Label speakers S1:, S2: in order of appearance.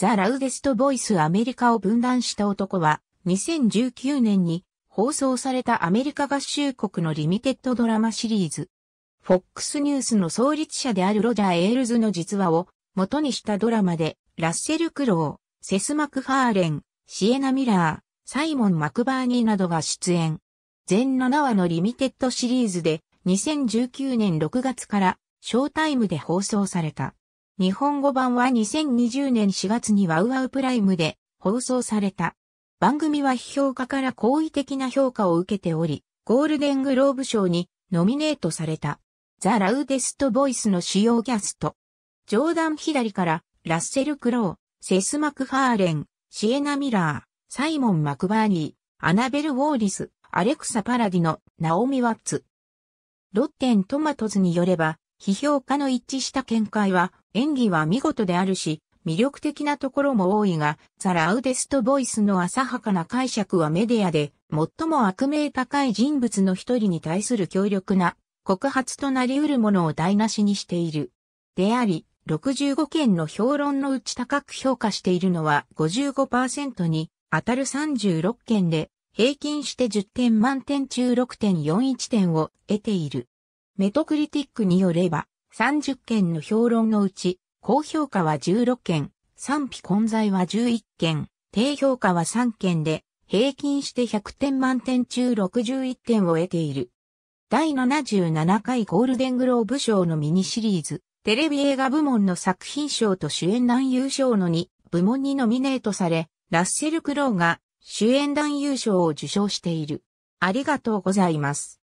S1: ザ・ラウデスト・ボイス・アメリカを分断した男は、2019年に放送されたアメリカ合衆国のリミテッドドラマシリーズ。FOX ニュースの創立者であるロジャー・エールズの実話を元にしたドラマで、ラッセル・クロー、セス・マクファーレン、シエナ・ミラー、サイモン・マクバーニーなどが出演。全7話のリミテッドシリーズで2019年6月からショータイムで放送された。日本語版は2020年4月にワウワウプライムで放送された。番組は批評家から好意的な評価を受けており、ゴールデングローブ賞にノミネートされた。ザ・ラウデスト・ボイスの主要キャスト。ジョーダン左からラッセル・クロー、セス・マクファーレン、シエナ・ミラー、サイモン・マクバーニー、アナベル・ウォーリス、アレクサ・パラディのナオミ・ワッツ。ロッテン・トマトズによれば、批評家の一致した見解は、演技は見事であるし、魅力的なところも多いが、ザ・ラウデスト・ボイスの浅はかな解釈はメディアで、最も悪名高い人物の一人に対する強力な告発となり得るものを台無しにしている。であり、65件の評論のうち高く評価しているのは55%に当たる36件で、平均して10点満点中6.41点を得ている。メトクリティックによれば、30件の評論のうち、高評価は16件、賛否混在は11件、低評価は3件で、平均して100点満点中61点を得ている。第77回ゴールデングローブ賞のミニシリーズ、テレビ映画部門の作品賞と主演男優賞の2部門にノミネートされ、ラッセル・クロウが主演男優賞を受賞している。ありがとうございます。